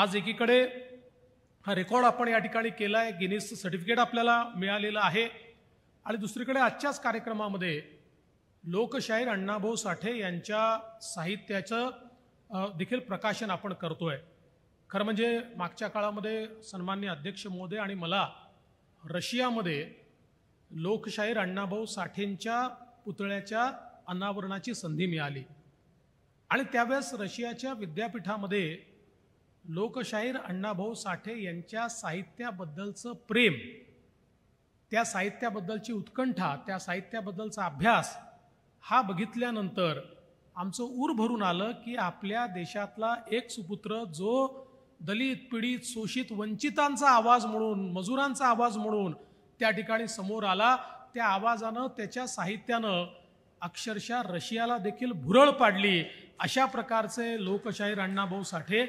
आज एकीकडे हा रेकॉर्ड आपण या ठिकाणी केला आहे गिनीसचं सर्टिफिकेट आपल्याला मिळालेलं आहे आणि दुसरीकडे आजच्याच कार्यक्रमामध्ये लोकशाहीर अण्णाभाऊ साठे यांच्या साहित्याचं देखील प्रकाशन आपण करतो आहे खरं म्हणजे मागच्या काळामध्ये सन्मान्य अध्यक्ष महोदय आणि मला रशियामध्ये लोकशाहीर अण्णाभाऊ साठेंच्या पुतळ्याच्या अनावरणाची संधी मिळाली आणि त्यावेळेस रशियाच्या विद्यापीठामध्ये लोकशाहीर अण्णाभाऊ साठे यांच्या साहित्याबद्दलचं प्रेम त्या साहित्याबद्दलची उत्कंठा त्या साहित्याबद्दलचा अभ्यास हा बघितल्यानंतर आमचं ऊर भरून आलं की आपल्या देशातला एक सुपुत्र जो दलित पीडित शोषित वंचितांचा आवाज म्हणून मजुरांचा आवाज म्हणून त्या ठिकाणी समोर आला त्या आवाजानं त्याच्या साहित्यानं अक्षरशः रशियाला देखील भुरळ पाडली अशा प्रकारचे लोकशाहीर अण्णाभाऊ साठे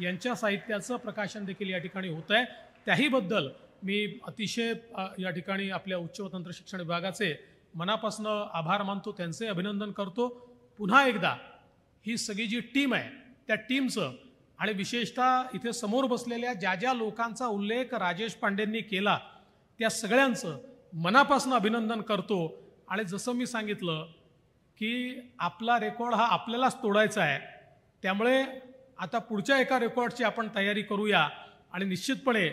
यांच्या साहित्याचं प्रकाशन देखील या ठिकाणी होत आहे त्याहीबद्दल मी अतिशय या ठिकाणी आपल्या उच्च व तंत्र शिक्षण विभागाचे मनापासून आभार मानतो त्यांचे अभिनंदन करतो पुन्हा एकदा ही सगळी जी टीम आहे त्या टीमचं आणि विशेषतः इथे समोर बसलेल्या ज्या ज्या लोकांचा उल्लेख राजेश पांडेंनी केला त्या सगळ्यांचं मनापासून अभिनंदन करतो आणि जसं मी सांगितलं की आपला रेकॉर्ड हा आपल्यालाच तोडायचा आहे त्यामुळे आता पुढच्या एका रेकॉर्डची आपण तयारी करूया आणि निश्चितपणे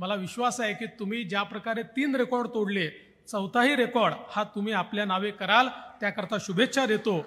मला विश्वास आहे की तुम्ही ज्या प्रकारे तीन रेकॉर्ड तोडले चौथाही रेकॉर्ड हा तुम्ही आपल्या नावे कराल त्याकरता शुभेच्छा देतो